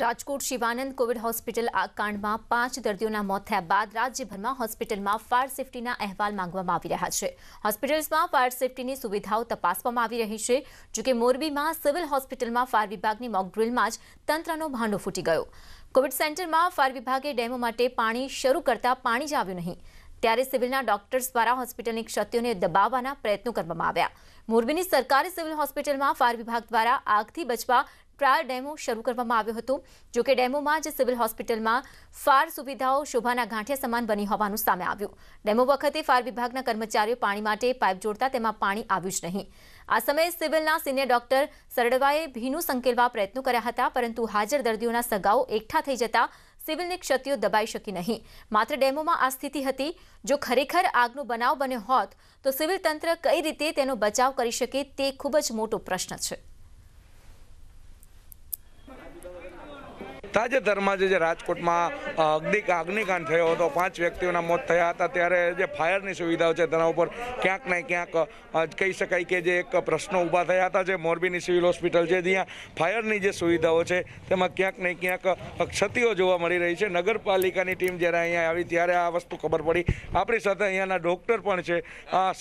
Rajkot Shivanand Covid hospital આ કાંડમાં પાંચ દર્દીઓના મોત થયા બાદ રાજ્યભરમાં હોસ્પિટલમાં ફાયર સેફટીના અહેવાલ માંગવામાં આવી રહ્યા છે હોસ્પિટલ્સમાં ફાયર સેફટીની સુવિધાઓ તપાસવામાં આવી રહી છે જોકે મોરબીમાં સિવિલ હોસ્પિટલમાં ફાયર વિભાગની મોકડ્રીલમાં જ તંત્રનો ભાંડો ફૂટી ગયો કોવિડ સેન્ટરમાં ફાયર વિભાગે ડેમો માટે પાણી શરૂ કરતા પાણી જ આવ્યું નહીં ત્યારે સિવિલના ડોક્ટર્સ દ્વારા હોસ્પિટલની ક્ષતિઓને દબાવવાના પ્રયત્નો કરવામાં આવ્યા મોરબીની સરકારી સિવિલ હોસ્પિટલમાં ફાયર વિભાગ દ્વારા આગથી બચવા ટ્રાયલ ડેમો શરૂ કરવામાં આવ્યો હતો જોકે ડેમોમાં જ સિવિલ હોસ્પિટલમાં ફાર સુવિધાઓ શોભાના ગાંઠિયા સમાન બની હોવાનું સામે આવ્યું ડેમો વખતે ફાયર વિભાગના કર્મચારીઓ પાણી માટે પાઇપ જોડતા તેમાં પાણી આવ્યું જ નહીં આ સમયે સિવિલના સિનિયર ડોક્ટર સરડવાએ ભીનું સંકેલવા પ્રયત્નો કર્યા હતા પરંતુ હાજર દર્દીઓના સગાઓ એકઠા થઈ જતા સિવિલની ક્ષતિઓ દબાઈ શકી નહીં માત્ર ડેમોમાં આ સ્થિતિ હતી જો ખરેખર આગનો બનાવ બન્યો હોત તો સિવિલ તંત્ર કઈ રીતે તેનો બચાવ કરી શકે તે ખૂબ જ મોટો પ્રશ્ન છે તાજેતરમાં જે રાજકોટમાં અગ્નિ અગ્નિકાંડ થયો હતો પાંચ વ્યક્તિઓના મોત થયા હતા ત્યારે જે ફાયરની સુવિધાઓ છે તેના ઉપર ક્યાંક ને ક્યાંક કહી શકાય કે જે એક પ્રશ્નો ઊભા થયા હતા જે મોરબીની સિવિલ હોસ્પિટલ છે જ્યાં ફાયરની જે સુવિધાઓ છે તેમાં ક્યાંક ને ક્યાંક ક્ષતિઓ જોવા મળી રહી છે નગરપાલિકાની ટીમ જ્યારે અહીંયા આવી ત્યારે આ વસ્તુ ખબર પડી આપણી સાથે અહીંયાના ડૉક્ટર પણ છે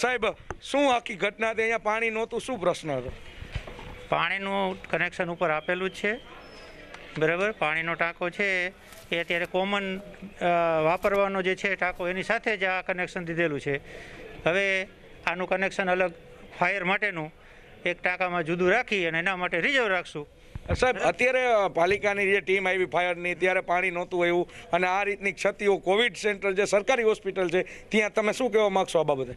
સાહેબ શું આખી ઘટના હતી અહીંયા પાણી નહોતું શું પ્રશ્ન હતો પાણીનું કનેક્શન ઉપર આપેલું જ છે બરાબર પાણીનો ટાંકો છે એ અત્યારે કોમન વાપરવાનો જે છે ટાંકો એની સાથે જ આ કનેક્શન દીધેલું છે હવે આનું કનેક્શન અલગ ફાયર માટેનું એક ટાંકામાં જુદું રાખી અને એના માટે રિઝર્વ રાખશું સાહેબ અત્યારે પાલિકાની જે ટીમ આવી ફાયરની ત્યારે પાણી નહોતું એવું અને આ રીતની ક્ષતિઓ કોવિડ સેન્ટર જે સરકારી હોસ્પિટલ છે ત્યાં તમે શું કહેવા માગશો આ બાબતે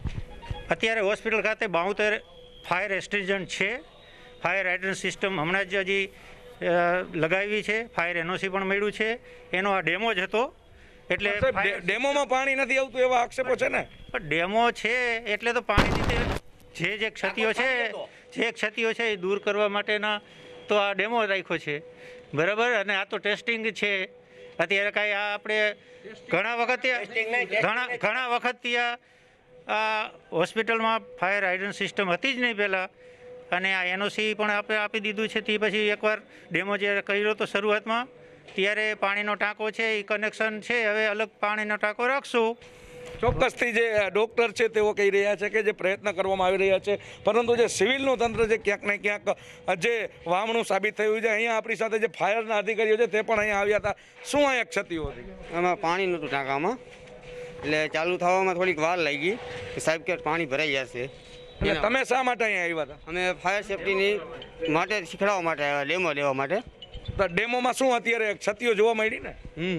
અત્યારે હોસ્પિટલ ખાતે બાઉતેર ફાયર એસ્ટ્રીજન્ટ છે ફાયર હાઇડ્રન સિસ્ટમ હમણાં જ હજી લગાવી છે ફાયર એનઓસી પણ મળ્યું છે એનો આ ડેમો જ હતો એટલે ડેમોમાં પાણી નથી આવતું એવા આક્ષેપો છે ને પણ ડેમો છે એટલે તો પાણી જે જે ક્ષતિઓ છે જે ક્ષતિઓ છે એ દૂર કરવા માટેના તો આ ડેમો રાખ્યો છે બરાબર અને આ તો ટેસ્ટિંગ છે અત્યારે કાંઈ આ આપણે ઘણા વખત ઘણા ઘણા વખતથી આ હોસ્પિટલમાં ફાયર હાઇડ્રન સિસ્ટમ હતી જ નહીં પહેલાં અને આ એનઓસી પણ આપણે આપી દીધું છે તે પછી એકવાર ડેમો જ્યારે કર્યો તો શરૂઆતમાં ત્યારે પાણીનો ટાંકો છે એ કનેક્શન છે હવે અલગ પાણીનો ટાંકો રાખશું ચોક્કસથી જે ડૉક્ટર છે તેઓ કહી રહ્યા છે કે જે પ્રયત્ન કરવામાં આવી રહ્યા છે પરંતુ જે સિવિલનું તંત્ર છે ક્યાંક ને ક્યાંક જે વામણું સાબિત થયું છે અહીંયા આપણી સાથે જે ફાયરના અધિકારીઓ છે તે પણ અહીંયા આવ્યા હતા શું અહીંયા ક્ષતિઓ હતી એમાં પાણી નહોતું ટાંકામાં એટલે ચાલુ થવામાં થોડીક વાર લાગી સાહેબ કે પાણી ભરાઈ જશે અને તમે શા માટે અહીંયા આવ્યા હતા અમે ફાયર સેફટીની માટે શીખડાવવા માટે આવ્યા ડેમો લેવા માટે તો ડેમોમાં શું અત્યારે ક્ષતિઓ જોવા મળી ને હમ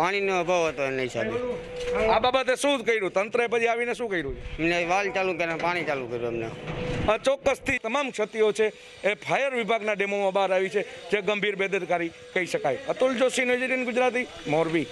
પાણીનો અભાવ હતો એના હિસાબે આ બાબતે શું કર્યું તંત્રે પછી આવીને શું કર્યું એમને વાલ ચાલુ કર્યા પાણી ચાલુ કર્યું અમને ચોક્કસથી તમામ ક્ષતિઓ છે એ ફાયર વિભાગના ડેમોમાં બહાર આવી છે જે ગંભીર બેદરકારી કહી શકાય અતુલ જોશી ન્યુઝીલેન્ડ ગુજરાતી મોરબી